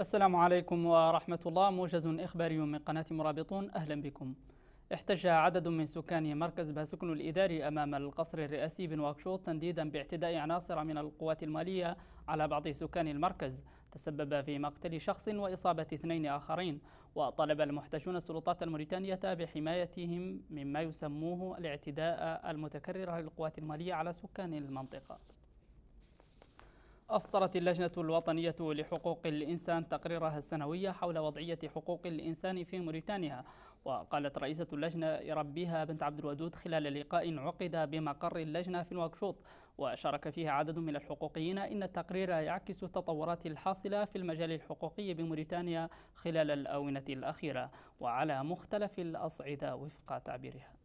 السلام عليكم ورحمة الله موجز إخباري من قناة مرابطون أهلا بكم احتج عدد من سكان مركز باسكن الإداري أمام القصر الرئاسي بنواكشوط تنديدا باعتداء عناصر من القوات المالية على بعض سكان المركز تسبب في مقتل شخص وإصابة اثنين آخرين وطلب المحتجون السلطات الموريتانية بحمايتهم مما يسموه الاعتداء المتكرر للقوات المالية على سكان المنطقة أصدرت اللجنة الوطنية لحقوق الإنسان تقريرها السنوي حول وضعية حقوق الإنسان في موريتانيا وقالت رئيسة اللجنة ربيها بنت عبد الودود خلال لقاء عقد بمقر اللجنة في نواكشوط وشارك فيها عدد من الحقوقيين إن التقرير يعكس التطورات الحاصلة في المجال الحقوقي بموريتانيا خلال الآونة الأخيرة وعلى مختلف الأصعدة وفق تعبيرها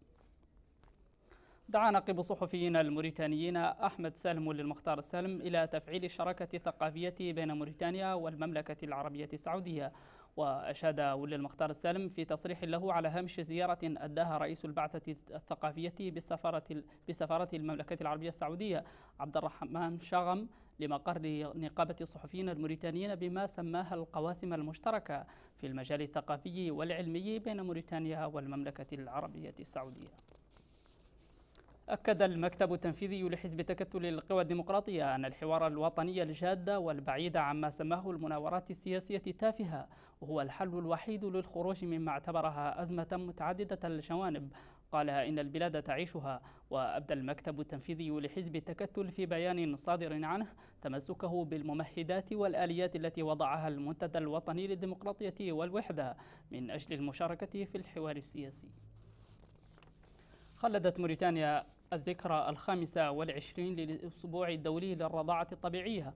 دعا نقيب الصحفيين الموريتانيين أحمد سالم للمختار السالم إلى تفعيل الشراكة الثقافية بين موريتانيا والمملكة العربية السعودية وأشاد ولي المختار السالم في تصريح له على هامش زيارة أداها رئيس البعثة الثقافية بسفارة بسفارة المملكة العربية السعودية عبد الرحمن شغم لمقر نقابة الصحفيين الموريتانيين بما سماها القواسم المشتركة في المجال الثقافي والعلمي بين موريتانيا والمملكة العربية السعودية أكد المكتب التنفيذي لحزب تكتل القوى الديمقراطية أن الحوار الوطني الجاد والبعيد عما سماه المناورات السياسية التافهة هو الحل الوحيد للخروج مما اعتبرها أزمة متعددة الجوانب قال إن البلاد تعيشها وأبدى المكتب التنفيذي لحزب التكتل في بيان صادر عنه تمسكه بالممهدات والآليات التي وضعها المنتدى الوطني للديمقراطية والوحدة من أجل المشاركة في الحوار السياسي خلدت موريتانيا الذكرى الخامسة والعشرين للأسبوع الدولي للرضاعة الطبيعية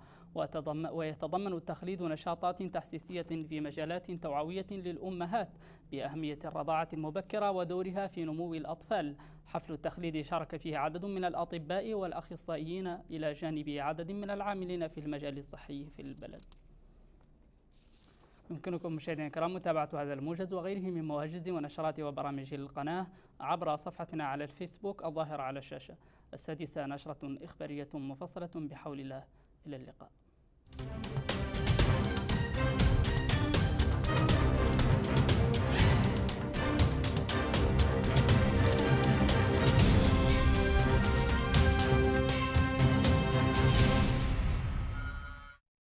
ويتضمن التخليد نشاطات تحسيسية في مجالات توعوية للأمهات بأهمية الرضاعة المبكرة ودورها في نمو الأطفال حفل التخليد شارك فيه عدد من الأطباء والأخصائيين إلى جانب عدد من العاملين في المجال الصحي في البلد يمكنكم مشاهدينا الكرام متابعة هذا الموجز وغيره من مواجز ونشرات وبرامج القناة عبر صفحتنا على الفيسبوك الظاهرة على الشاشة السادسة نشرة إخبارية مفصلة بحول الله إلى اللقاء